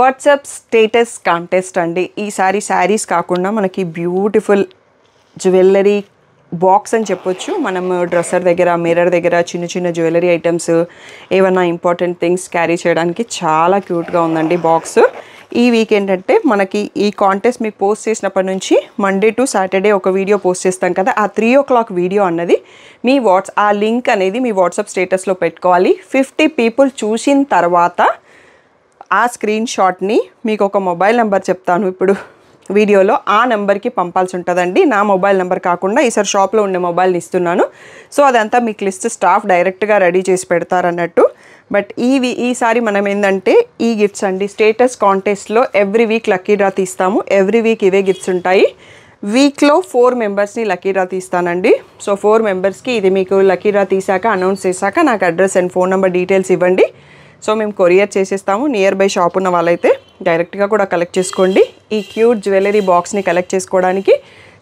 WhatsApp status contest అండి ఈసారి శారీస్ కాకుండా మనకి బ్యూటిఫుల్ జ్యువెలరీ బాక్స్ అని చెప్పొచ్చు మనం డ్రెస్సర్ దగ్గర మిర్రర్ దగ్గర చిన్న చిన్న జ్యువెలరీ ఐటమ్స్ ఏమైనా ఇంపార్టెంట్ థింగ్స్ క్యారీ చేయడానికి చాలా క్యూట్గా ఉందండి బాక్స్ ఈ వీక్ ఏంటంటే మనకి ఈ కాంటెస్ట్ మీకు పోస్ట్ చేసినప్పటి నుంచి మండే టు సాటర్డే ఒక వీడియో పోస్ట్ చేస్తాం కదా ఆ త్రీ ఓ క్లాక్ వీడియో అన్నది మీ వాట్స్ ఆ లింక్ అనేది మీ వాట్సాప్ స్టేటస్లో పెట్టుకోవాలి ఫిఫ్టీ పీపుల్ చూసిన తర్వాత ఆ స్క్రీన్ షాట్ని మీకు ఒక మొబైల్ నెంబర్ చెప్తాను ఇప్పుడు వీడియోలో ఆ నెంబర్కి పంపాల్సి ఉంటుందండి నా మొబైల్ నెంబర్ కాకుండా ఈసారి షాప్లో ఉండే మొబైల్ని ఇస్తున్నాను సో అదంతా మీకు లిస్ట్ స్టాఫ్ డైరెక్ట్గా రెడీ చేసి పెడతారన్నట్టు బట్ ఈవి ఈసారి మనం ఏంటంటే ఈ గిఫ్ట్స్ అండి స్టేటస్ కాంటెస్ట్లో ఎవ్రీ వీక్ లక్కీ డ్రా తీస్తాము ఎవ్రీ వీక్ ఇవే గిఫ్ట్స్ ఉంటాయి వీక్లో ఫోర్ మెంబర్స్ని లక్కీ డ్రా తీస్తానండి సో ఫోర్ మెంబర్స్కి ఇది మీకు లక్కీ డ్రా తీసాక అనౌన్స్ చేశాక నాకు address and phone number details ఇవ్వండి సో మేము కొరియర్ చేసేస్తాము నియర్ బై షాప్ ఉన్న వాళ్ళైతే డైరెక్ట్గా కూడా కలెక్ట్ చేసుకోండి ఈ క్యూట్ జ్యువెలరీ బాక్స్ని కలెక్ట్ చేసుకోవడానికి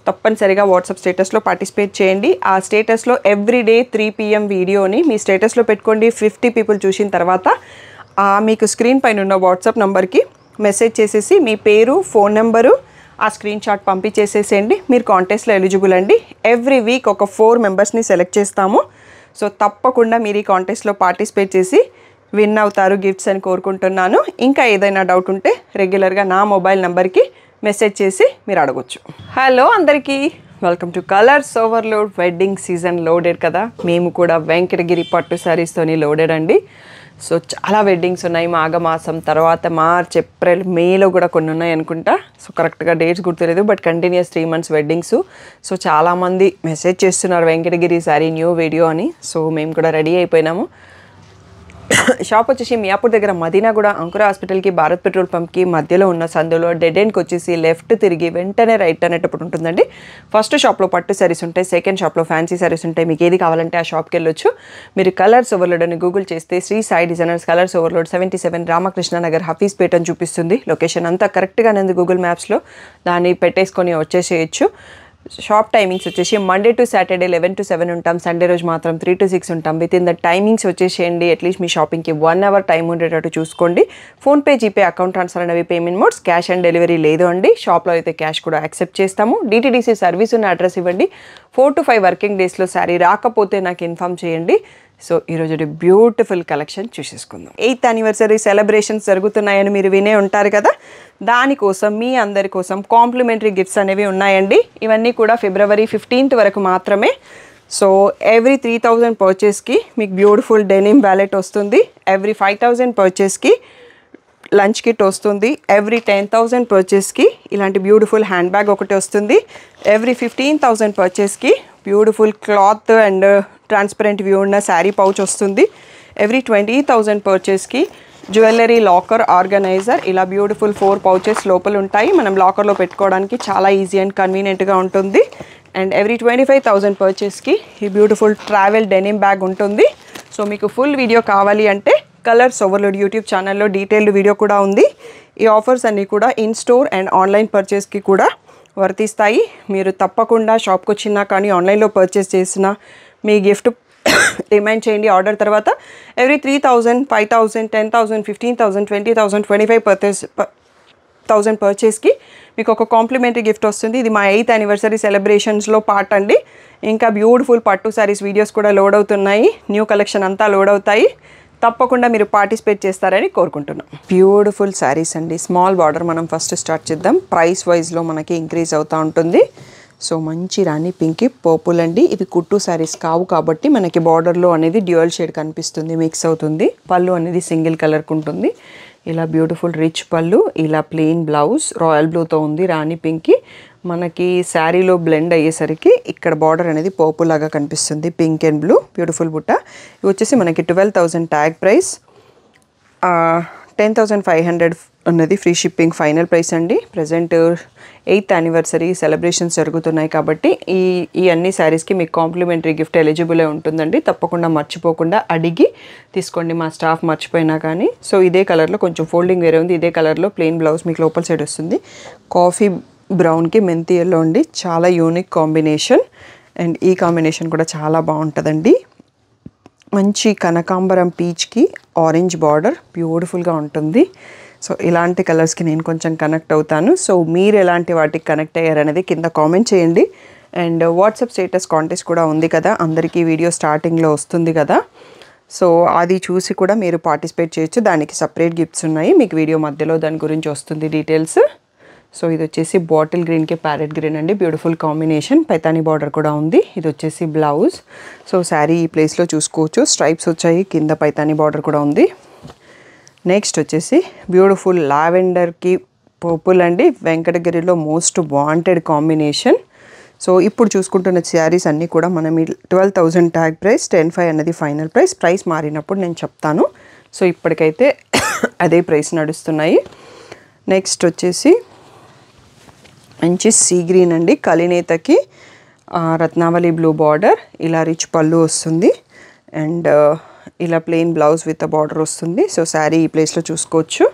తప్పనిసరిగా వాట్సాప్ స్టేటస్లో పార్టిసిపేట్ చేయండి ఆ స్టేటస్లో ఎవ్రీడే త్రీ పిఎం వీడియోని మీ స్టేటస్లో పెట్టుకోండి ఫిఫ్టీ పీపుల్ చూసిన తర్వాత మీకు స్క్రీన్ పైన ఉన్న వాట్సాప్ నెంబర్కి మెసేజ్ చేసేసి మీ పేరు ఫోన్ నెంబరు ఆ స్క్రీన్ షాట్ పంపించేసేసేయండి మీరు కాంటెస్ట్లో ఎలిజిబుల్ అండి ఎవ్రీ వీక్ ఒక ఫోర్ మెంబర్స్ని సెలెక్ట్ చేస్తాము సో తప్పకుండా మీరు ఈ కాంటెస్ట్లో పార్టిసిపేట్ చేసి విన్ అవుతారు గిఫ్ట్స్ అని కోరుకుంటున్నాను ఇంకా ఏదైనా డౌట్ ఉంటే రెగ్యులర్గా నా మొబైల్ నెంబర్కి మెసేజ్ చేసి మీరు అడగొచ్చు హలో అందరికీ welcome to Colors Overload wedding season loaded కదా మేము కూడా వెంకటగిరి పట్టు శారీస్తోని లోడెడ్ అండి సో చాలా వెడ్డింగ్స్ ఉన్నాయి మాఘమాసం తర్వాత మార్చ్ ఏప్రిల్ మేలో కూడా కొన్ని ఉన్నాయి అనుకుంటా సో కరెక్ట్గా డేట్స్ గుర్తులేదు but continuous three months weddings so చాలామంది మెసేజ్ చేస్తున్నారు వెంకటగిరి శారీ న్యూ వీడియో అని సో మేము కూడా రెడీ అయిపోయినాము షాప్ వచ్చేసి మియాపూర్ దగ్గర మదీనా కూడా అంకుర హాస్పిటల్కి భారత్ పెట్రోల్ పంప్కి మధ్యలో ఉన్న సందులో డెడ్ ఎండ్కి వచ్చేసి లెఫ్ట్ తిరిగి వెంటనే రైట్ అనేటప్పుడు ఉంటుందండి ఫస్ట్ షాప్లో పట్టు సరీస్ ఉంటాయి సెకండ్ షాప్లో ఫ్యాన్సీ సరీస్ ఉంటాయి మీకు ఏది కావాలంటే ఆ షాప్కి వెళ్ళొచ్చు మీరు కలర్స్ ఓవర్లోడ్ అని గూగుల్ చేస్తే Shri Sai designers Colors Overload seventy seven Ramakrishna Nagar Hafeezpet అని చూపిస్తుంది లొకేషన్ అంతా కరెక్ట్గానే ఉంది గూగుల్ మ్యాప్స్లో దాన్ని పెట్టేసుకొని వచ్చేసేయచ్చు షాప్ టైమింగ్స్ వచ్చేసి Monday to Saturday eleven to seven ఉంటాం సండే రోజు మాత్రం త్రీ టు సిక్స్ ఉంటాం విత్ ఇన్ ద టైమింగ్స్ వచ్చేసేయండి అట్లీస్ట్ మీ షాపింగ్కి వన్ అవర్ టైం ఉండేటట్టు చూసుకోండి ఫోన్పే జీపే అకౌంట్ ట్రాన్స్ఫర్ అనేవి payment modes cash and delivery లేదు అండి షాప్లో అయితే క్యాష్ కూడా యాక్సెప్ట్ చేస్తాము డీటీడీసీ సర్వీస్ ఉన్న అడ్రస్ ఇవ్వండి ఫోర్ టు ఫైవ్ వర్కింగ్ డేస్లో శారీ రాకపోతే నాకు ఇన్ఫామ్ చేయండి సో ఈరోజు బ్యూటిఫుల్ కలెక్షన్ చూసేసుకుందాం ఎయిత్ అనివర్సరీ సెలబ్రేషన్స్ జరుగుతున్నాయని మీరు వినే ఉంటారు కదా దానికోసం మీ అందరి కోసం కాంప్లిమెంటరీ గిఫ్ట్స్ అనేవి ఉన్నాయండి ఇవన్నీ కూడా ఫిబ్రవరి ఫిఫ్టీన్త్ వరకు మాత్రమే సో ఎవ్రీ త్రీ థౌజండ్ పర్చేస్కి మీకు బ్యూటిఫుల్ డెనిమ్ వ్యాలెట్ వస్తుంది ఎవ్రీ ఫైవ్ థౌజండ్ పర్చేస్కి లంచ్ కిట్ వస్తుంది ఎవ్రీ టెన్ థౌజండ్ పర్చేస్కి ఇలాంటి బ్యూటిఫుల్ హ్యాండ్ బ్యాగ్ ఒకటి వస్తుంది ఎవ్రీ ఫిఫ్టీన్ థౌజండ్ పర్చేస్కి beautiful cloth and transparent view ఉన్న శారీ పౌచ్ వస్తుంది ఎవ్రీ ట్వంటీ థౌజండ్ పర్చేస్కి జ్యువెలరీ లాకర్ ఆర్గనైజర్ ఇలా బ్యూటిఫుల్ ఫోర్ పౌచెస్ లోపల ఉంటాయి మనం లాకర్లో పెట్టుకోవడానికి చాలా ఈజీ అండ్ కన్వీనియంట్గా ఉంటుంది and every twenty five thousand పర్చేస్కి ఈ బ్యూటిఫుల్ ట్రావెల్ డెనిమ్ బ్యాగ్ ఉంటుంది సో మీకు ఫుల్ వీడియో కావాలి అంటే కలర్స్ ఓవర్లోడ్ యూట్యూబ్ ఛానల్లో డీటెయిల్డ్ వీడియో కూడా ఉంది ఈ ఆఫర్స్ అన్నీ కూడా ఇన్ స్టోర్ అండ్ ఆన్లైన్ పర్చేస్కి కూడా వర్తిస్తాయి మీరు తప్పకుండా షాప్కి వచ్చినా కానీ ఆన్లైన్లో పర్చేస్ చేసినా మీ గిఫ్ట్ రిమైండ్ చేయండి ఆర్డర్ తర్వాత every three thousand five thousand ten thousand fifteen thousand twenty thousand twenty five purchase thousand పర్చేస్కి మీకు ఒక కాంప్లిమెంటరీ గిఫ్ట్ వస్తుంది ఇది మా ఎయిత్ యానివర్సరీ సెలబ్రేషన్స్లో పార్ట్ అండి ఇంకా బ్యూటిఫుల్ పట్టు శారీస్ వీడియోస్ కూడా లోడ్ అవుతున్నాయి న్యూ కలెక్షన్ అంతా లోడ్ అవుతాయి తప్పకుండా మీరు పార్టిసిపేట్ చేస్తారని కోరుకుంటున్నాం బ్యూటిఫుల్ శారీస్ అండి స్మాల్ బార్డర్ మనం ఫస్ట్ స్టార్ట్ చేద్దాం ప్రైస్ వైజ్లో మనకి ఇంక్రీజ్ అవుతూ ఉంటుంది సో మంచి రాణి పింక్ పర్పుల్ అండి ఇవి కుట్టు శారీస్ కావు కాబట్టి మనకి బార్డర్లో అనేది డ్యూయల్ షేడ్ కనిపిస్తుంది మిక్స్ అవుతుంది పళ్ళు అనేది సింగిల్ కలర్కి ఉంటుంది ఇలా బ్యూటిఫుల్ రిచ్ పళ్ళు ఇలా ప్లెయిన్ బ్లౌజ్ రాయల్ బ్లూతో ఉంది రాణి పింక్ మనకి శారీలో బ్లెండ్ అయ్యేసరికి ఇక్కడ బార్డర్ అనేది పర్పుల్ లాగా కనిపిస్తుంది పింక్ అండ్ బ్లూ బ్యూటిఫుల్ బుట్ట ఇవి వచ్చేసి మనకి twelve thousand tag price ten thousand five hundred ఉన్నది ఫ్రీ షిప్పింగ్ ఫైనల్ ప్రైస్ అండి ప్రజెంట్ ఎయిత్ యానివర్సరీ సెలబ్రేషన్స్ జరుగుతున్నాయి కాబట్టి ఈ ఈ అన్ని శారీస్కి మీకు కాంప్లిమెంటరీ గిఫ్ట్ ఎలిజిబుల్ ఉంటుందండి తప్పకుండా మర్చిపోకుండా అడిగి తీసుకోండి మా స్టాఫ్ మర్చిపోయినా కానీ సో ఇదే కలర్లో కొంచెం ఫోల్డింగ్ వేరే ఉంది ఇదే కలర్లో ప్లెయిన్ బ్లౌజ్ మీకు లోపల సైడ్ వస్తుంది కాఫీ బ్రౌన్కి మెంతి ఎల్లో అండి చాలా యూనిక్ కాంబినేషన్ అండ్ ఈ కాంబినేషన్ కూడా చాలా బాగుంటుందండి మంచి కనకాంబరం పీచ్కి ఆరెంజ్ బార్డర్ బ్యూటిఫుల్గా ఉంటుంది సో ఇలాంటి కలర్స్కి నేను కొంచెం కనెక్ట్ అవుతాను సో మీరు ఎలాంటి వాటికి కనెక్ట్ అయ్యారనేది కింద కామెంట్ చేయండి అండ్ వాట్సాప్ స్టేటస్ కాంటెస్ట్ కూడా ఉంది కదా అందరికీ వీడియో స్టార్టింగ్లో వస్తుంది కదా సో అది చూసి కూడా మీరు పార్టిసిపేట్ చేయొచ్చు దానికి సపరేట్ గిఫ్ట్స్ ఉన్నాయి మీకు వీడియో మధ్యలో దాని గురించి వస్తుంది డీటెయిల్స్ సో ఇది వచ్చేసి బాటిల్ గ్రీన్కి ప్యారెట్ గ్రీన్ అండి బ్యూటిఫుల్ కాంబినేషన్ పైతానీ బార్డర్ కూడా ఉంది ఇది వచ్చేసి బ్లౌజ్ సో శారీ ఈ ప్లేస్లో చూసుకోవచ్చు స్ట్రైప్స్ వచ్చాయి కింద పైతానీ బార్డర్ కూడా ఉంది నెక్స్ట్ వచ్చేసి బ్యూటిఫుల్ లావెండర్కి పర్పుల్ అండి వెంకటగిరిలో మోస్ట్ వాంటెడ్ కాంబినేషన్ సో ఇప్పుడు చూసుకుంటున్న శారీస్ అన్నీ కూడా మనం twelve thousand tag price ten five అన్నది ఫైనల్ ప్రైస్ ప్రైస్ మారినప్పుడు నేను చెప్తాను సో ఇప్పటికైతే అదే ప్రైస్ నడుస్తున్నాయి నెక్స్ట్ వచ్చేసి మంచి సీ గ్రీన్ అండి కలినేతకి రత్నావళి బ్లూ బార్డర్ ఇలా రిచ్ పళ్ళు వస్తుంది అండ్ ఇలా ప్లెయిన్ బ్లౌజ్ విత్ బార్డర్ వస్తుంది సో శారీ ఈ ప్లేస్లో చూసుకోవచ్చు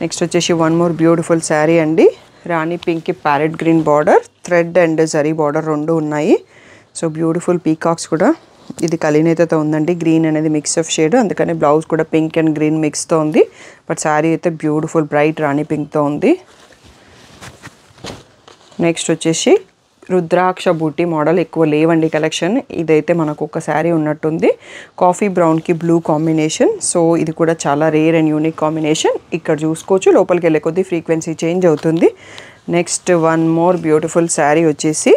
నెక్స్ట్ వచ్చేసి వన్ మోర్ బ్యూటిఫుల్ శారీ అండి రాణి pink parrot green border thread and జరీ బార్డర్ రెండు ఉన్నాయి సో బ్యూటిఫుల్ పీకాక్స్ కూడా ఇది కలినేతతో ఉందండి గ్రీన్ అనేది మిక్స్ ఆఫ్ షేడ్ అందుకని బ్లౌజ్ కూడా పింక్ అండ్ గ్రీన్ మిక్స్తో ఉంది బట్ శారీ అయితే బ్యూటిఫుల్ బ్రైట్ రాణి పింక్తో ఉంది నెక్స్ట్ వచ్చేసి రుద్రాక్ష బూటీ మోడల్ ఎక్కువ లేవండి కలెక్షన్ ఇదైతే మనకు ఒక శారీ ఉన్నట్టుంది కాఫీ బ్రౌన్కి బ్లూ కాంబినేషన్ సో ఇది కూడా చాలా రేర్ అండ్ యూనిక్ కాంబినేషన్ ఇక్కడ చూసుకోవచ్చు లోపలికి వెళ్ళే కొద్దీ ఫ్రీక్వెన్సీ చేంజ్ అవుతుంది next one more beautiful sari వచ్చేసి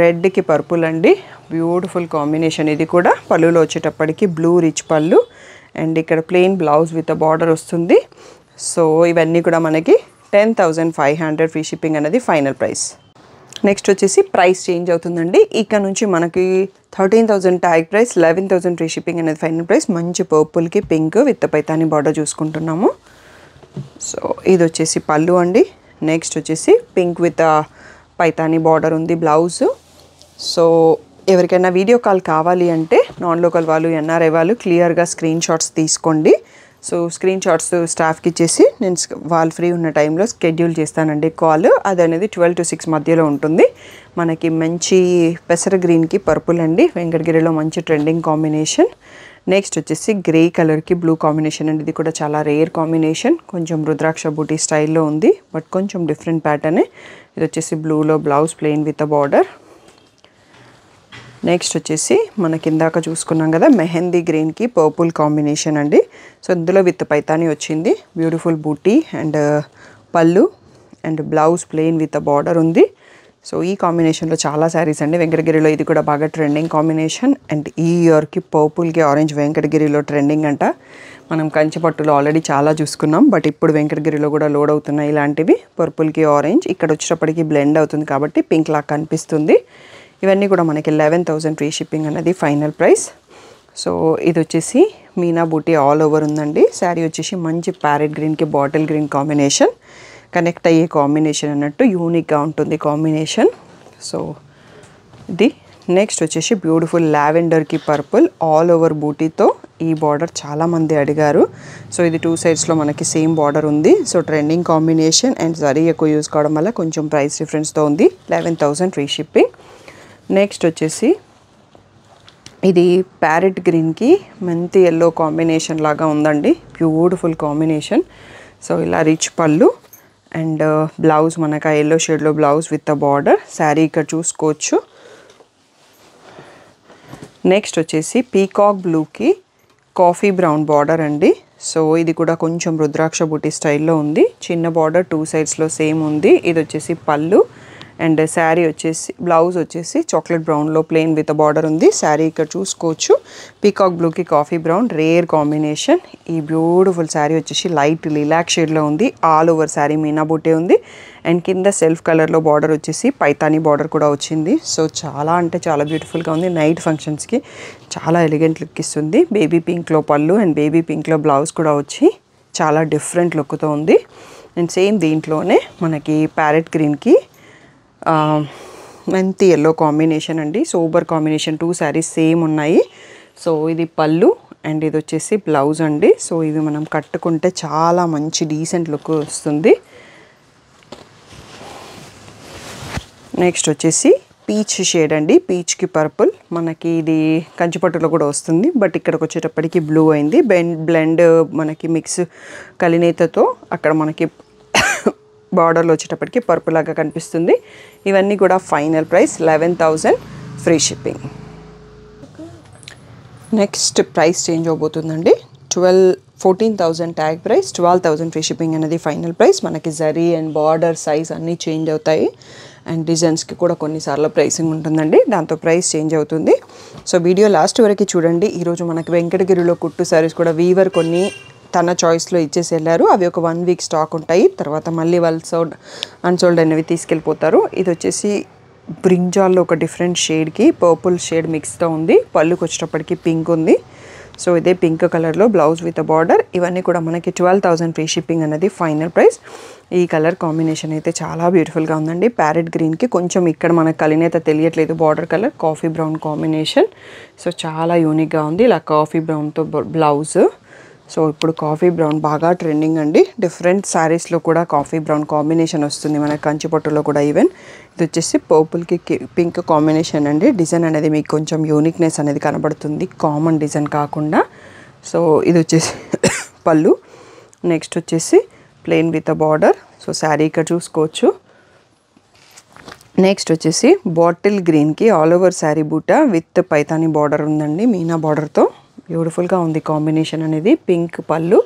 రెడ్కి పర్పుల్ అండి బ్యూటిఫుల్ కాంబినేషన్ ఇది కూడా పళ్ళులో వచ్చేటప్పటికి బ్లూ రిచ్ పళ్ళు అండ్ ఇక్కడ ప్లెయిన్ బ్లౌజ్ విత్ బార్డర్ వస్తుంది సో ఇవన్నీ కూడా మనకి ten thousand five hundred free shipping అనేది ఫైనల్ ప్రైస్ నెక్స్ట్ వచ్చేసి ప్రైస్ చేంజ్ అవుతుందండి ఇక్కడ నుంచి మనకి thirteen thousand tag price eleven thousand free shipping అనేది ఫైనల్ ప్రైస్ మంచి పర్పుల్కి pink with Paithani border చూసుకుంటున్నాము so ఇది వచ్చేసి పళ్ళు అండి నెక్స్ట్ వచ్చేసి పింక్ విత్ పైతాని బార్డర్ ఉంది బ్లౌజ్ సో ఎవరికైనా వీడియో కాల్ కావాలి అంటే నాన్ లోకల్ వాళ్ళు ఎన్ఆర్ఐ వాళ్ళు క్లియర్గా స్క్రీన్ షాట్స్ తీసుకోండి సో స్క్రీన్ షాట్స్ స్టాఫ్కి ఇచ్చేసి నేను వాళ్ళు ఫ్రీ ఉన్న టైంలో స్కెడ్యూల్ చేస్తానండి కాల్ అది అనేది ట్వెల్వ్ టు సిక్స్ మధ్యలో ఉంటుంది మనకి మంచి పెసర గ్రీన్కి పర్పుల్ అండి వెంకటగిరిలో మంచి ట్రెండింగ్ కాంబినేషన్ నెక్స్ట్ వచ్చేసి గ్రే కలర్కి బ్లూ కాంబినేషన్ అండి ఇది కూడా చాలా రేర్ కాంబినేషన్ కొంచెం రుద్రాక్ష బూటీ స్టైల్లో ఉంది బట్ కొంచెం డిఫరెంట్ ప్యాటర్నే ఇది వచ్చేసి బ్లూలో blouse plain with border next వచ్చేసి మనకి ఇందాక చూసుకున్నాం కదా మెహందీ గ్రీన్కి పర్పుల్ కాంబినేషన్ అండి సో ఇందులో విత్ పైతాని వచ్చింది బ్యూటిఫుల్ బూటీ అండ్ పళ్ళు and blouse plain with border ఉంది సో ఈ కాంబినేషన్లో చాలా శారీస్ అండి వెంకటగిరిలో ఇది కూడా బాగా ట్రెండింగ్ కాంబినేషన్ అండ్ ఈ ఇయర్కి పర్పుల్కి ఆరెంజ్ వెంకటగిరిలో ట్రెండింగ్ అంట మనం కంచిపట్టులో ఆల్రెడీ చాలా చూసుకున్నాం బట్ ఇప్పుడు వెంకటగిరిలో కూడా లోడ్ అవుతున్నాయి ఇలాంటివి పర్పుల్కి ఆరెంజ్ ఇక్కడ వచ్చేటప్పటికి బ్లెండ్ అవుతుంది కాబట్టి పింక్ లాగా కనిపిస్తుంది ఇవన్నీ కూడా మనకి లెవెన్ థౌజండ్ ఫ్రీ షిప్పింగ్ అనేది ఫైనల్ ప్రైస్ సో ఇది వచ్చేసి మీనా బూటీ ఆల్ ఓవర్ ఉందండి శారీ వచ్చేసి మంచి ప్యారెట్ గ్రీన్కి బాటిల్ గ్రీన్ కాంబినేషన్ కనెక్ట్ అయ్యే కాంబినేషన్ అన్నట్టు యూనిక్గా ఉంటుంది కాంబినేషన్ సో ఇది నెక్స్ట్ వచ్చేసి బ్యూటిఫుల్ ల్యావెండర్కి పర్పుల్ ఆల్ ఓవర్ బూటీతో ఈ బార్డర్ చాలామంది అడిగారు సో ఇది టూ సైడ్స్లో మనకి సేమ్ బార్డర్ ఉంది సో ట్రెండింగ్ కాంబినేషన్ అండ్ సరీ ఎక్కువ యూస్ కావడం వల్ల కొంచెం ప్రైస్ డిఫరెన్స్తో ఉంది eleven thousand free shipping next వచ్చేసి ఇది ప్యారెట్ గ్రీన్కి మెంతి ఎల్లో కాంబినేషన్ లాగా ఉందండి బ్యూటిఫుల్ కాంబినేషన్ సో ఇలా రిచ్ పళ్ళు అండ్ బ్లౌజ్ మనకు ఆ ఎల్లో షేడ్లో blouse with a border sari ఇక్కడ చూసుకోవచ్చు నెక్స్ట్ వచ్చేసి పీకాక్ బ్లూకి కాఫీ బ్రౌన్ బార్డర్ అండి సో ఇది కూడా కొంచెం రుద్రాక్ష బుటి స్టైల్లో ఉంది చిన్న బార్డర్ టూ సైడ్స్లో సేమ్ ఉంది ఇది వచ్చేసి పళ్ళు అండ్ శారీ వచ్చేసి బ్లౌజ్ వచ్చేసి చాక్లెట్ బ్రౌన్లో ప్లెయిన్ విత్ బార్డర్ ఉంది శారీ ఇక్కడ చూసుకోవచ్చు పీకాక్ బ్లూకి కాఫీ బ్రౌన్ రేర్ కాంబినేషన్ ఈ బ్యూటిఫుల్ శారీ వచ్చేసి లైట్ లిలాక్ షేడ్లో ఉంది ఆల్ ఓవర్ శారీ మీనా బుట్టే ఉంది అండ్ కింద సెల్ఫ్ కలర్లో బార్డర్ వచ్చేసి పైతానీ బార్డర్ కూడా వచ్చింది సో చాలా అంటే చాలా బ్యూటిఫుల్గా ఉంది నైట్ ఫంక్షన్స్కి చాలా ఎలిగెంట్ లుక్ ఇస్తుంది బేబీ పింక్లో పళ్ళు అండ్ బేబీ పింక్లో బ్లౌజ్ కూడా వచ్చి చాలా డిఫరెంట్ లుక్తో ఉంది అండ్ సేమ్ దీంట్లోనే మనకి ప్యారెట్ గ్రీన్కి మెంతి ఎల్లో కాంబినేషన్ అండి super combination two saris same ఉన్నాయి సో ఇది పళ్ళు అండ్ ఇది వచ్చేసి బ్లౌజ్ అండి సో ఇవి మనం కట్టుకుంటే చాలా మంచి డీసెంట్ లుక్ వస్తుంది నెక్స్ట్ వచ్చేసి పీచ్ షేడ్ అండి పీచ్కి పర్పుల్ మనకి ఇది కంచిపట్టులో కూడా వస్తుంది బట్ ఇక్కడికి వచ్చేటప్పటికి బ్లూ అయింది బెండ్ బ్లెండ్ మనకి మిక్స్ కలినేతతో అక్కడ మనకి బార్డర్లో వచ్చేటప్పటికి పర్పుల్ లాగా కనిపిస్తుంది ఇవన్నీ కూడా final price eleven thousand free shipping next price change అవబోతుందండి twelve fourteen thousand tag price twelve thousand free shipping అనేది ఫైనల్ ప్రైస్ మనకి జరీ అండ్ బార్డర్ సైజ్ అన్నీ చేంజ్ అవుతాయి అండ్ డిజైన్స్కి కూడా కొన్నిసార్లు ప్రైసింగ్ ఉంటుందండి దాంతో ప్రైస్ చేంజ్ అవుతుంది సో వీడియో లాస్ట్ వరకు చూడండి ఈరోజు మనకి వెంకటగిరిలో కుట్టు శారీస్ కూడా వీవర్ కొన్ని తన చాయిస్లో ఇచ్చేసి వెళ్ళారు అవి ఒక వన్ వీక్ స్టాక్ ఉంటాయి తర్వాత మళ్ళీ వాళ్ళు సోల్డ్ అన్సోల్డ్ అనేవి తీసుకెళ్ళిపోతారు ఇది వచ్చేసి బ్రింజాల్లో ఒక డిఫరెంట్ షేడ్కి పర్పుల్ షేడ్ మిక్స్తో ఉంది పళ్ళుకి వచ్చేటప్పటికి పింక్ ఉంది సో ఇదే పింక్ కలర్లో బ్లౌజ్ విత్ బార్డర్ ఇవన్నీ కూడా మనకి ట్వెల్వ్ థౌసండ్ ఫ్రీ షిప్పింగ్ అనేది ఫైనల్ ప్రైస్ ఈ కలర్ కాంబినేషన్ అయితే చాలా బ్యూటిఫుల్గా ఉందండి ప్యారెట్ గ్రీన్కి కొంచెం ఇక్కడ మనకు కలినేత తెలియట్లేదు border colour coffee brown combination so చాలా యూనిక్గా ఉంది ఇలా కాఫీ బ్రౌన్తో బ్లౌజ్ సో ఇప్పుడు కాఫీ బ్రౌన్ బాగా ట్రెండింగ్ అండి డిఫరెంట్ శారీస్లో కూడా కాఫీ బ్రౌన్ కాంబినేషన్ వస్తుంది మన కంచిపొట్టులో కూడా ఈవెన్ ఇది వచ్చేసి పర్పుల్కి పింక్ కాంబినేషన్ అండి డిజైన్ అనేది మీకు కొంచెం యూనిక్నెస్ అనేది కనబడుతుంది కామన్ డిజైన్ కాకుండా సో ఇది వచ్చేసి పళ్ళు నెక్స్ట్ వచ్చేసి plain with a border so sari ఇక్కడ చూసుకోవచ్చు నెక్స్ట్ వచ్చేసి బాటిల్ గ్రీన్కి ఆల్ ఓవర్ శారీ బూట విత్ పైతాని బార్డర్ ఉందండి మీనా బార్డర్తో బ్యూటిఫుల్గా ఉంది కాంబినేషన్ అనేది పింక్ పళ్ళు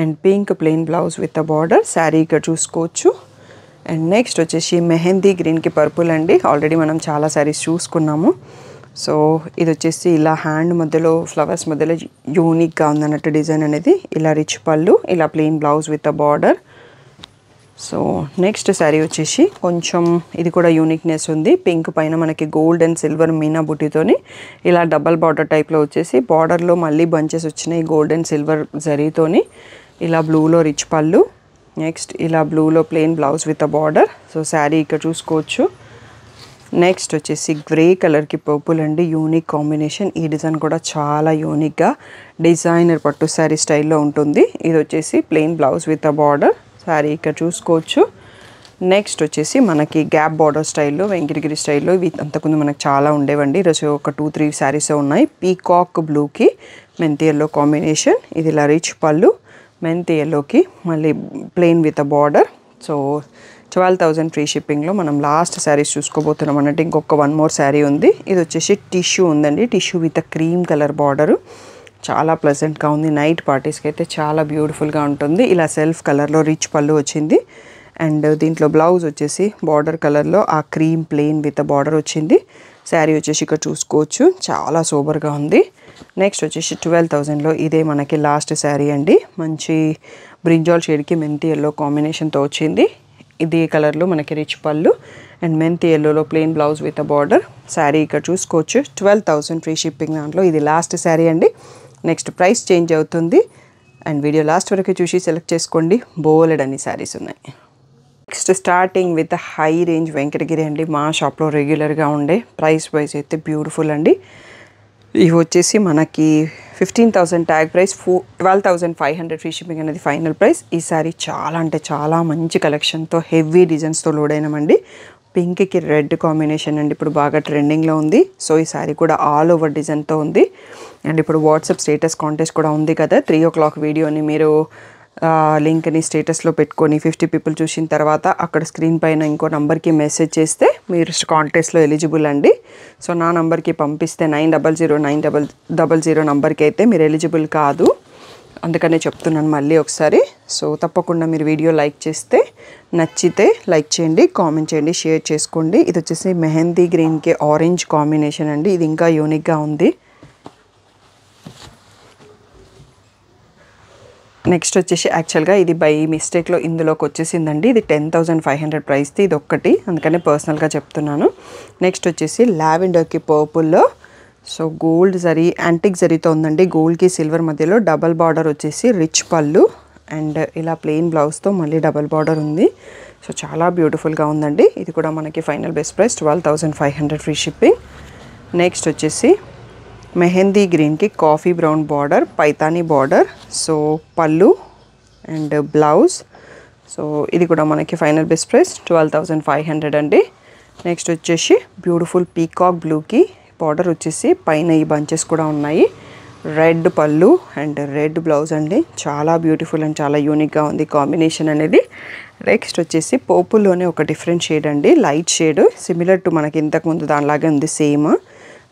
and pink plain blouse with a border sari ఇక్కడ చూసుకోవచ్చు అండ్ నెక్స్ట్ వచ్చేసి మెహందీ గ్రీన్కి పర్పుల్ అండి ఆల్రెడీ మనం చాలా శారీస్ చూసుకున్నాము సో ఇది వచ్చేసి ఇలా హ్యాండ్ మధ్యలో ఫ్లవర్స్ మధ్యలో యూనిక్గా ఉందన్నట్టు డిజైన్ అనేది ఇలా రిచ్ పళ్ళు ఇలా plain blouse with a border so next sari వచ్చేసి కొంచెం ఇది కూడా యూనిక్నెస్ ఉంది పింక్ పైన మనకి గోల్డ్ అండ్ సిల్వర్ మీనా బుట్టితోని ఇలా డబల్ బార్డర్ టైప్లో వచ్చేసి బార్డర్లో మళ్ళీ బంచెస్ వచ్చినాయి గోల్డ్ అండ్ సిల్వర్ జరీతోని ఇలా బ్లూలో రిచ్ పళ్ళు నెక్స్ట్ ఇలా బ్లూలో plain blouse with a border so sari ఇక్కడ చూసుకోవచ్చు నెక్స్ట్ వచ్చేసి గ్రే కలర్కి పర్పుల్ అండి యూనిక్ కాంబినేషన్ ఈ డిజైన్ కూడా చాలా యూనిక్గా డిజైనర్ పట్టు శారీ స్టైల్లో ఉంటుంది ఇది వచ్చేసి plain blouse with a border sari ఇక్కడ చూసుకోవచ్చు నెక్స్ట్ వచ్చేసి మనకి గ్యాప్ బార్డర్ స్టైల్లో వెంకటగిరి స్టైల్లో ఇవి అంతకుముందు మనకు చాలా ఉండేవండి ఈరోజు ఒక టూ త్రీ శారీస్ ఉన్నాయి పీకాక్ బ్లూకి మెంతి ఎల్లో కాంబినేషన్ ఇది ఇలా రిచ్ పళ్ళు మెంతి ఎల్లోకి మళ్ళీ plain with a border so twelve thousand free షిప్పింగ్లో మనం లాస్ట్ శారీస్ చూసుకోబోతున్నాం అన్నట్టు ఇంకొక వన్ మోర్ శారీ ఉంది ఇది వచ్చేసి టిష్యూ ఉందండి tissue with cream colour border చాలా ప్లెజెంట్గా ఉంది నైట్ పార్టీస్కి అయితే చాలా బ్యూటిఫుల్గా ఉంటుంది ఇలా సెల్ఫ్ కలర్లో రిచ్ పళ్ళు వచ్చింది అండ్ దీంట్లో బ్లౌజ్ వచ్చేసి బార్డర్ కలర్లో ఆ క్రీమ్ ప్లెయిన్ విత్ బార్డర్ వచ్చింది శారీ వచ్చేసి ఇక్కడ చూసుకోవచ్చు చాలా సూపర్గా ఉంది నెక్స్ట్ వచ్చేసి ట్వెల్వ్ థౌజండ్లో ఇదే మనకి లాస్ట్ శారీ అండి మంచి బ్రింజాల్ షేడ్కి మెంతి ఎల్లో కాంబినేషన్తో వచ్చింది ఇది కలర్లో మనకి రిచ్ పళ్ళు అండ్ మెంతి ఎల్లోలో plain blouse with border sari ఇక్కడ చూసుకోవచ్చు ట్వెల్వ్ థౌసండ్ ఫ్రీ షిప్పింగ్ దాంట్లో ఇది లాస్ట్ శారీ అండి నెక్స్ట్ ప్రైస్ చేంజ్ అవుతుంది అండ్ వీడియో లాస్ట్ వరకు చూసి సెలెక్ట్ చేసుకోండి బోలెడ్ అన్ని శారీస్ ఉన్నాయి next starting with high range Venkatagiri అండి మా షాప్లో రెగ్యులర్గా ఉండే ప్రైస్ వైజ్ అయితే బ్యూటిఫుల్ అండి ఇవి వచ్చేసి మనకి fifteen thousand tag price for twelve thousand five hundred free shipping అనేది ఫైనల్ ప్రైస్ ఈ శారీ చాలా అంటే చాలా మంచి కలెక్షన్తో హెవీ డిజైన్స్తో లోడ్ అయినామండి పింక్కి రెడ్ కాంబినేషన్ అండి ఇప్పుడు బాగా ట్రెండింగ్లో ఉంది సో ఈ శారీ కూడా ఆల్ ఓవర్ డిజైన్తో ఉంది అండ్ ఇప్పుడు వాట్సాప్ స్టేటస్ కాంటెస్ట్ కూడా ఉంది కదా త్రీ ఓ క్లాక్ వీడియోని మీరు లింక్ని స్టేటస్లో పెట్టుకొని ఫిఫ్టీ పీపుల్ చూసిన తర్వాత అక్కడ స్క్రీన్ పైన ఇంకో నంబర్కి మెసేజ్ చేస్తే మీరు కాంటెస్ట్లో ఎలిజిబుల్ అండి సో నా నంబర్కి పంపిస్తే nine double zero nine double double zero నంబర్కి అయితే మీరు ఎలిజిబుల్ కాదు అందుకనే చెప్తున్నాను మళ్ళీ ఒకసారి సో తప్పకుండా మీరు వీడియో లైక్ చేస్తే నచ్చితే లైక్ చేయండి కామెంట్ చేయండి షేర్ చేసుకోండి ఇది వచ్చేసి మెహందీ గ్రీన్కి ఆరెంజ్ కాంబినేషన్ అండి ఇది ఇంకా యూనిక్గా ఉంది నెక్స్ట్ వచ్చేసి యాక్చువల్గా ఇది బై మిస్టేక్లో ఇందులోకి వచ్చేసిందండి ఇది టెన్ థౌజండ్ ఫైవ్ హండ్రెడ్ ప్రైస్ది ఇది ఒక్కటి అందుకనే పర్సనల్గా చెప్తున్నాను నెక్స్ట్ వచ్చేసి లావెండర్కి పర్పుల్లో సో గోల్డ్ జరీ యాంటిక్ జరీతో ఉందండి గోల్డ్కి సిల్వర్ మధ్యలో డబల్ బార్డర్ వచ్చేసి రిచ్ పళ్ళు అండ్ ఇలా ప్లెయిన్ బ్లౌజ్తో మళ్ళీ డబల్ బార్డర్ ఉంది సో చాలా బ్యూటిఫుల్గా ఉందండి ఇది కూడా మనకి final best price twelve thousand five hundred free shipping next వచ్చేసి మెహందీ గ్రీన్కి coffee brown border Paithani border so పళ్ళు అండ్ బ్లౌజ్ సో ఇది కూడా మనకి final best price twelve thousand five hundred అండి నెక్స్ట్ వచ్చేసి బ్యూటిఫుల్ పీకాక్ బ్లూకి బార్డర్ వచ్చేసి పైన ఈ బంచెస్ కూడా ఉన్నాయి రెడ్ పళ్ళు అండ్ రెడ్ బ్లౌజ్ అండి చాలా బ్యూటిఫుల్ అండ్ చాలా యూనిక్గా ఉంది కాంబినేషన్ అనేది నెక్స్ట్ వచ్చేసి పోపుల్లోనే ఒక డిఫరెంట్ షేడ్ అండి లైట్ షేడ్ సిమిలర్ టు మనకి ఇంతకుముందు దానిలాగే ఉంది సేమ్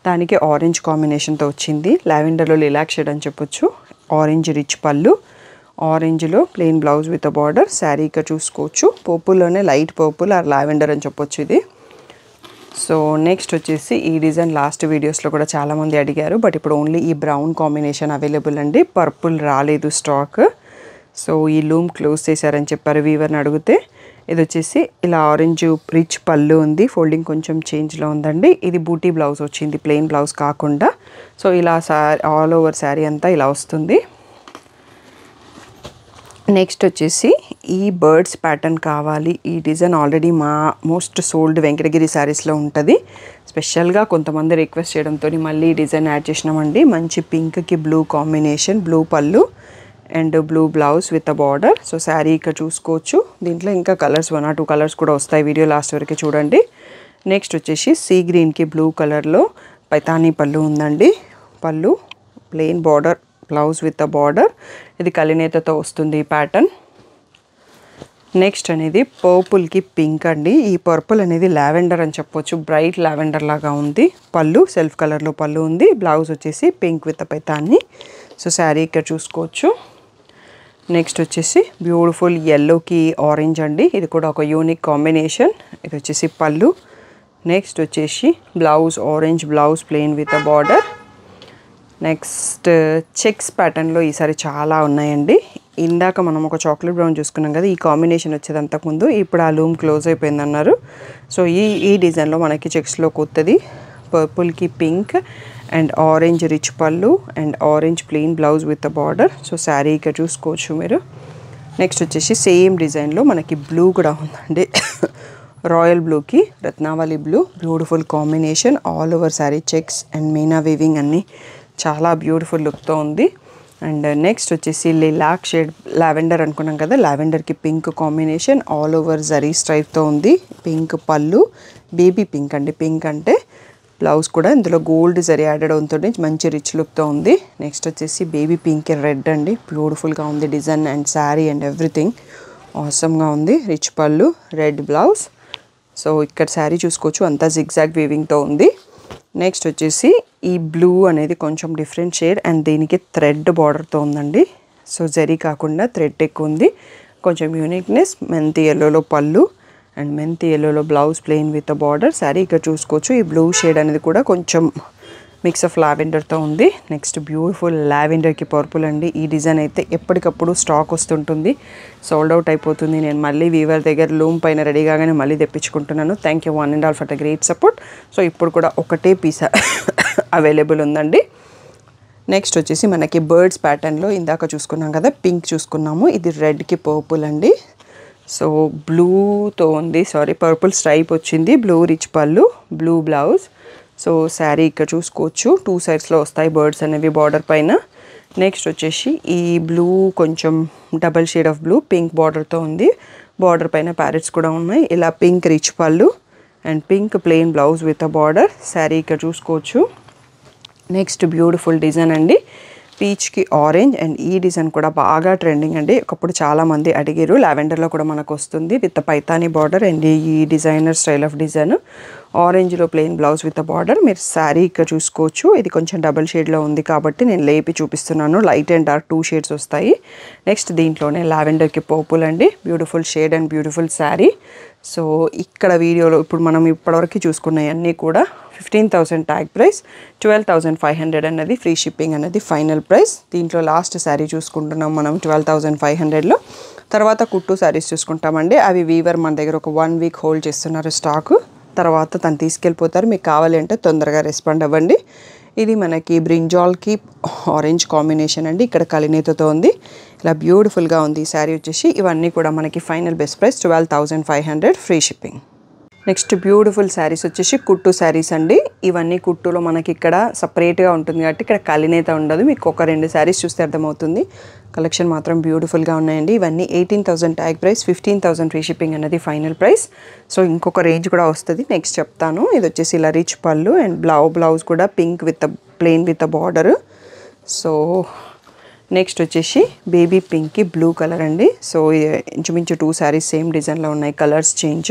దానికి ఆరెంజ్ కాంబినేషన్తో వచ్చింది లావెండర్లో లిలాక్ షేడ్ అని చెప్పొచ్చు ఆరెంజ్ రిచ్ పళ్ళు ఆరెంజ్లో ప్లెయిన్ బ్లౌజ్ విత్ బార్డర్ శారీగా చూసుకోవచ్చు పోపుల్లోనే లైట్ పోపుల్ ఆర్ లావెండర్ అని చెప్పొచ్చు ఇది సో నెక్స్ట్ వచ్చేసి ఈ డిజైన్ లాస్ట్ వీడియోస్లో కూడా చాలామంది అడిగారు బట్ ఇప్పుడు ఓన్లీ ఈ బ్రౌన్ కాంబినేషన్ అవైలబుల్ అండి పర్పుల్ రాలేదు స్టాక్ సో ఈ లూమ్ క్లోజ్ చేశారని చెప్పారు వీవర్ని అడిగితే ఇది వచ్చేసి ఇలా ఆరెంజ్ రిచ్ పళ్ళు ఉంది ఫోల్డింగ్ కొంచెం చేంజ్లో ఉందండి ఇది బూటీ బ్లౌజ్ వచ్చింది ప్లెయిన్ బ్లౌజ్ కాకుండా సో ఇలా శారీ ఆల్ ఓవర్ శారీ అంతా ఇలా వస్తుంది నెక్స్ట్ వచ్చేసి ఈ బర్డ్స్ ప్యాటర్న్ కావాలి ఈ డిజైన్ ఆల్రెడీ మా మోస్ట్ సోల్డ్ వెంకటగిరి శారీస్లో ఉంటుంది స్పెషల్గా కొంతమంది రిక్వెస్ట్ చేయడంతో మళ్ళీ డిజైన్ యాడ్ చేసినామండి మంచి పింక్కి బ్లూ కాంబినేషన్ బ్లూ పళ్ళు and blue blouse with a border so sari ఇక్కడ చూసుకోవచ్చు దీంట్లో ఇంకా colours one or two colours కూడా వస్తాయి వీడియో లాస్ట్ వరకు చూడండి నెక్స్ట్ వచ్చేసి సీ గ్రీన్కి బ్లూ కలర్లో పైతానీ పళ్ళు ఉందండి పళ్ళు plain border blouse with the border ఇది కలినేతతో వస్తుంది ఈ ప్యాటర్న్ నెక్స్ట్ అనేది పర్పుల్కి పింక్ అండి ఈ పర్పుల్ అనేది లావెండర్ అని చెప్పొచ్చు బ్రైట్ లావెండర్ లాగా ఉంది పళ్ళు సెల్ఫ్ కలర్లో పళ్ళు ఉంది బ్లౌజ్ వచ్చేసి పింక్ విత్ పైతాన్ని సో శారీ ఇక్కడ చూసుకోవచ్చు నెక్స్ట్ వచ్చేసి బ్యూటిఫుల్ ఎల్లోకి ఆరెంజ్ అండి ఇది కూడా ఒక యూనిక్ కాంబినేషన్ ఇది వచ్చేసి పళ్ళు నెక్స్ట్ వచ్చేసి blouse orange blouse plain with border next checks ప్యాటర్న్లో ఈసారి చాలా ఉన్నాయండి ఇందాక మనం ఒక చాక్లెట్ బ్రౌన్ చూసుకున్నాం కదా ఈ కాంబినేషన్ వచ్చేది అంతకుముందు ఇప్పుడు ఆ లూమ్ క్లోజ్ అయిపోయింది అన్నారు సో ఈ ఈ డిజైన్లో మనకి చెక్స్లో కొత్తది పర్పుల్కి పింక్ అండ్ ఆరెంజ్ రిచ్ పళ్ళు and orange plain blouse with border so sari ఇక్కడ చూసుకోవచ్చు మీరు నెక్స్ట్ వచ్చేసి సేమ్ డిజైన్లో మనకి బ్లూ కూడా ఉందండి రాయల్ బ్లూకి రత్నావళి blue beautiful combination all over sari checks and మీనా వివింగ్ అన్నీ చాలా బ్యూటిఫుల్ లుక్తో ఉంది అండ్ నెక్స్ట్ uh, వచ్చేసి లిలాక్ షేడ్ లావెండర్ అనుకున్నాం కదా లావెండర్కి పింక్ కాంబినేషన్ ఆల్ ఓవర్ జరీ స్ట్రైప్తో ఉంది పింక్ పళ్ళు బేబీ పింక్ అండి పింక్ అంటే బ్లౌజ్ కూడా ఇందులో గోల్డ్ జరీ యాడెడ్ అవుతుంది మంచి రిచ్ లుక్తో ఉంది నెక్స్ట్ వచ్చేసి బేబీ పింక్ రెడ్ అండి బ్యూటిఫుల్గా ఉంది design and sari and everything ఆసమ్గా ఉంది రిచ్ పళ్ళు రెడ్ బ్లౌజ్ సో ఇక్కడ శారీ చూసుకోవచ్చు అంతా జిగ్జాగ్ వీవింగ్తో ఉంది నెక్స్ట్ వచ్చేసి ఈ బ్లూ అనేది కొంచెం డిఫరెంట్ షేడ్ అండ్ దీనికి థ్రెడ్ బార్డర్తో ఉందండి సో జరీ కాకుండా థ్రెడ్ ఎక్కువ ఉంది కొంచెం యూనిక్నెస్ మెంతి ఎల్లోలో పళ్ళు అండ్ మెంతి ఎల్లోలో blouse plain with border sari ఇక్కడ చూసుకోవచ్చు ఈ బ్లూ షేడ్ అనేది కూడా కొంచెం మిక్స్ ఆఫ్ లావెండర్తో ఉంది నెక్స్ట్ బ్యూటిఫుల్ లావెండర్కి పర్పుల్ అండి ఈ డిజైన్ అయితే ఎప్పటికప్పుడు స్టాక్ వస్తుంటుంది సోల్డ్ అవుట్ అయిపోతుంది నేను మళ్ళీ వీవర్ దగ్గర లూమ్ పైన రెడీ కాగానే మళ్ళీ తెప్పించుకుంటున్నాను thank you one and all for the great support so ఇప్పుడు కూడా ఒకటే పీస్ అవైలబుల్ ఉందండి నెక్స్ట్ వచ్చేసి మనకి బర్డ్స్ ప్యాటర్న్లో ఇందాక చూసుకున్నాం కదా పింక్ చూసుకున్నాము ఇది రెడ్కి పర్పుల్ అండి సో బ్లూతో ఉంది సారీ పర్పుల్ స్ట్రైప్ వచ్చింది బ్లూ రిచ్ పళ్ళు బ్లూ బ్లౌజ్ సో శారీ ఇక్కడ చూసుకోవచ్చు టూ సైడ్స్లో వస్తాయి బర్డ్స్ అనేవి బార్డర్ పైన నెక్స్ట్ వచ్చేసి ఈ బ్లూ కొంచెం double shade of blue pink బార్డర్తో ఉంది బార్డర్ పైన ప్యారెట్స్ కూడా ఉన్నాయి ఇలా పింక్ రిచ్ పళ్ళు and pink plain blouse with a border sari ఇక్కడ చూసుకోవచ్చు నెక్స్ట్ బ్యూటిఫుల్ డిజైన్ అండి పీచ్కి ఆరెంజ్ అండ్ ఈ డిజైన్ కూడా బాగా ట్రెండింగ్ అండి ఒకప్పుడు చాలామంది అడిగారు లావెండర్లో కూడా మనకు వస్తుంది విత్ పైతానీ బార్డర్ అండ్ ఈ డిజైనర్ స్టైల్ ఆఫ్ డిజైన్ ఆరెంజ్లో ప్లెయిన్ బ్లౌజ్ విత్ బార్డర్ మీరు శారీ ఇక్కడ చూసుకోవచ్చు ఇది కొంచెం డబుల్ షేడ్లో ఉంది కాబట్టి నేను లేపి చూపిస్తున్నాను light and dark two shades వస్తాయి నెక్స్ట్ దీంట్లోనే లావెండర్కి పోపుల్ అండి beautiful shade and beautiful sari so ఇక్కడ వీడియోలో ఇప్పుడు మనం ఇప్పటివరకు చూసుకున్నవన్నీ కూడా fifteen thousand tag price twelve thousand five hundred అన్నది ఫ్రీ షిప్పింగ్ అనేది ఫైనల్ ప్రైస్ దీంట్లో లాస్ట్ శారీ చూసుకుంటున్నాం మనం ట్వెల్వ్ థౌసండ్ ఫైవ్ హండ్రెడ్లో తర్వాత కుట్టు శారీస్ చూసుకుంటామండి అవి వీవర్ మన దగ్గర ఒక వన్ వీక్ హోల్డ్ చేస్తున్నారు స్టాకు తర్వాత తను తీసుకెళ్ళిపోతారు మీకు కావాలంటే తొందరగా రెస్పాండ్ అవ్వండి ఇది మనకి బ్రింజాల్కి ఆరెంజ్ కాంబినేషన్ అండి ఇక్కడ కలినేతతో ఉంది ఇలా బ్యూటిఫుల్గా ఉంది ఈ శారీ వచ్చేసి ఇవన్నీ కూడా మనకి final best price twelve thousand five hundred free shipping next beautiful saris వచ్చేసి కుట్టు శారీస్ అండి ఇవన్నీ కుట్టులో మనకి ఇక్కడ సపరేట్గా ఉంటుంది కాబట్టి ఇక్కడ కలినేత ఉండదు మీకు ఒక రెండు శారీస్ చూస్తే అర్థమవుతుంది కలెక్షన్ మాత్రం బ్యూటిఫుల్గా ఉన్నాయండి ఇవన్నీ eighteen thousand tag price fifteen thousand free shipping అనేది ఫైనల్ ప్రైస్ సో ఇంకొక రేంజ్ కూడా వస్తుంది నెక్స్ట్ చెప్తాను ఇది వచ్చేసి ఇలా రిచ్ పళ్ళు అండ్ బ్లౌ బ్లౌజ్ కూడా pink with plain with border so next వచ్చేసి బేబీ పింక్కి బ్లూ కలర్ అండి సో ఇంచుమించు టూ శారీస్ సేమ్ డిజైన్లో ఉన్నాయి కలర్స్ చేంజ్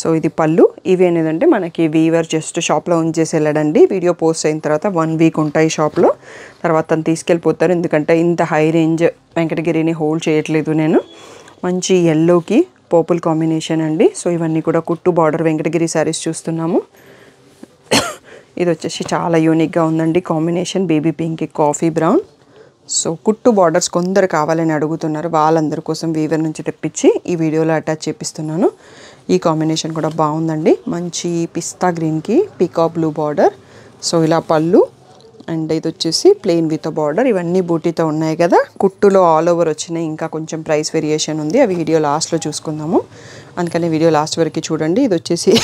సో ఇది పళ్ళు ఇవి ఏంటంటే మనకి వీవర్ జస్ట్ షాప్లో ఉంచేసి వెళ్ళడండి వీడియో పోస్ట్ అయిన తర్వాత వన్ వీక్ ఉంటాయి షాప్లో తర్వాత తను తీసుకెళ్ళిపోతారు ఎందుకంటే ఇంత హై రేంజ్ వెంకటగిరిని హోల్డ్ చేయట్లేదు నేను మంచి ఎల్లోకి పోపుల్ కాంబినేషన్ అండి సో ఇవన్నీ కూడా కుట్టు బార్డర్ వెంకటగిరి శారీస్ చూస్తున్నాము ఇది వచ్చేసి చాలా యూనిక్గా ఉందండి combination baby pink coffee brown so కుట్టు బార్డర్స్ కొందరు కావాలని అడుగుతున్నారు వాళ్ళందరి కోసం వీవర్ నుంచి తెప్పించి ఈ వీడియోలో అటాచ్ చేపిస్తున్నాను ఈ కాంబినేషన్ కూడా బాగుందండి మంచి పిస్తా గ్రీన్కి పికా బ్లూ బార్డర్ సో ఇలా పళ్ళు అండ్ ఇది వచ్చేసి ప్లెయిన్ విత్ బార్డర్ ఇవన్నీ బూటీతో ఉన్నాయి కదా కుట్టులో ఆల్ ఓవర్ వచ్చినాయి ఇంకా కొంచెం ప్రైస్ వేరియేషన్ ఉంది అవి వీడియో లాస్ట్లో చూసుకుందాము అందుకని వీడియో లాస్ట్ వరకు చూడండి ఇది వచ్చేసి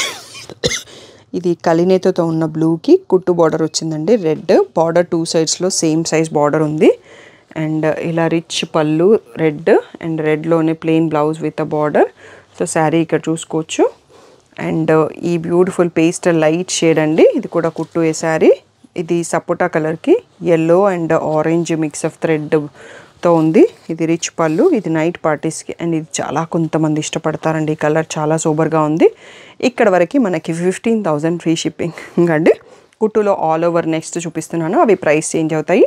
ఇది కలినేతతో ఉన్న బ్లూకి కుట్టు బార్డర్ వచ్చిందండి రెడ్ బార్డర్ టూ సైడ్స్లో సేమ్ సైజ్ బార్డర్ ఉంది అండ్ ఇలా రిచ్ పళ్ళు రెడ్ అండ్ రెడ్లోనే plain blouse with a border so sari ఇక్కడ చూసుకోవచ్చు అండ్ ఈ బ్యూటిఫుల్ పేస్ట్ లైట్ షేడ్ అండి ఇది కూడా కుట్టు ఏ శారీ ఇది సపోటా కలర్కి yellow and orange mix of thread వర్క్తో ఉంది ఇది రిచ్ పళ్ళు ఇది నైట్ పార్టీస్కి అండ్ ఇది చాలా కొంతమంది ఇష్టపడతారండి ఈ కలర్ చాలా సూపర్గా ఉంది ఇక్కడ వరకు మనకి ఫిఫ్టీన్ ఫ్రీ షిప్పింగ్ అండి కుట్టులో ఆల్ ఓవర్ నెక్స్ట్ చూపిస్తున్నాను అవి ప్రైస్ చేంజ్ అవుతాయి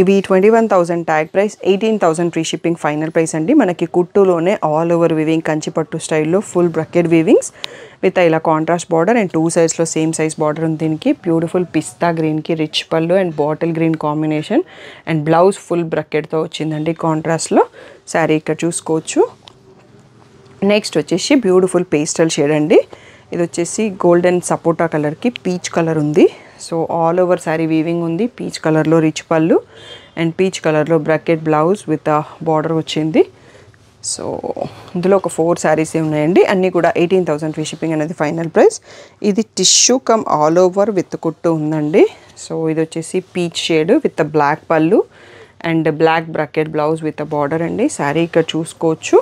ఇవి twenty one thousand tag price eighteen thousand free shipping final price అండి మనకి కుట్టులోనే ఆల్ ఓవర్ వివింగ్ కంచిపట్టు స్టైల్లో ఫుల్ బ్రకెట్ వివింగ్స్ విత్ ఇలా కాంట్రాస్ట్ బార్డర్ అండ్ టూ సైజ్లో సేమ్ సైజ్ బార్డర్ ఉంది దీనికి బ్యూటిఫుల్ పిస్తా గ్రీన్కి రిచ్ పళ్ళు and bottle green combination and blouse full బ్రకెట్తో వచ్చిందండి కాంట్రాస్ట్లో శారీ ఇక్కడ చూసుకోవచ్చు నెక్స్ట్ వచ్చేసి బ్యూటిఫుల్ పేస్టల్ షేడ్ అండి ఇది వచ్చేసి గోల్డెన్ సపోటా కలర్కి పీచ్ కలర్ ఉంది so all over sari weaving ఉంది పీచ్ కలర్లో రిచ్ పళ్ళు అండ్ పీచ్ కలర్లో బ్రకెట్ బ్లౌజ్ విత్ బార్డర్ వచ్చింది సో ఇందులో ఒక ఫోర్ శారీస్ ఉన్నాయండి అన్నీ కూడా ఎయిటీన్ థౌసండ్ ఫ్రీ షిప్పింగ్ అనేది ఫైనల్ ప్రైస్ ఇది tissue come all over with కుట్టు ఉందండి సో ఇది వచ్చేసి పీచ్ షేడ్ విత్ బ్లాక్ పళ్ళు and black bracket blouse with border అండి శారీ ఇక్కడ చూసుకోవచ్చు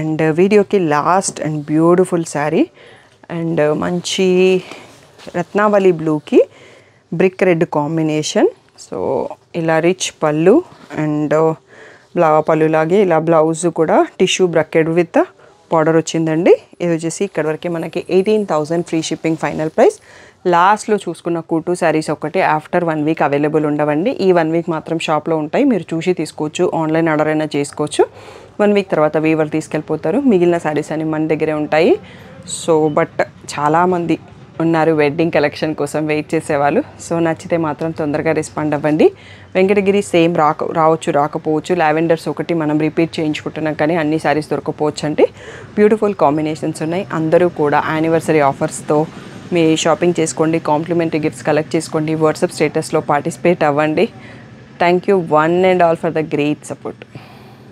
అండ్ వీడియోకి last and beautiful sari and మంచి రత్నావళి బ్లూకి బ్రిక్ రెడ్ కాంబినేషన్ సో ఇలా రిచ్ పళ్ళు అండ్ బ్లా పళ్ళులాగే ఇలా బ్లౌజ్ కూడా టిష్యూ బ్రకెడ్ విత్ బార్డర్ వచ్చిందండి ఇది వచ్చేసి ఇక్కడ వరకు మనకి eighteen thousand free shipping final price లాస్ట్లో చూసుకున్న కూటు శారీస్ ఒకటి ఆఫ్టర్ వన్ వీక్ అవైలబుల్ ఉండవండి ఈ వన్ వీక్ మాత్రం షాప్లో ఉంటాయి మీరు చూసి తీసుకోవచ్చు ఆన్లైన్ ఆర్డర్ అయినా చేసుకోవచ్చు వన్ వీక్ తర్వాత వీవర్ తీసుకెళ్ళిపోతారు మిగిలిన శారీస్ అన్ని మన దగ్గరే ఉంటాయి సో బట్ చాలామంది ఉన్నారు వెడ్డింగ్ కలెక్షన్ కోసం వెయిట్ చేసేవాళ్ళు సో నచ్చితే మాత్రం తొందరగా రెస్పాండ్ అవ్వండి వెంకటగిరి సేమ్ రాక రావచ్చు రాకపోవచ్చు లావెండర్స్ ఒకటి మనం రిపీట్ చేయించుకుంటున్నాం కానీ అన్ని శారీస్ దొరకపోవచ్చు అంటే బ్యూటిఫుల్ కాంబినేషన్స్ ఉన్నాయి అందరూ కూడా యానివర్సరీ ఆఫర్స్తో మీ షాపింగ్ చేసుకోండి కాంప్లిమెంటరీ గిఫ్ట్స్ కలెక్ట్ చేసుకోండి వాట్సాప్ స్టేటస్లో పార్టిసిపేట్ అవ్వండి thank you one and all for the great support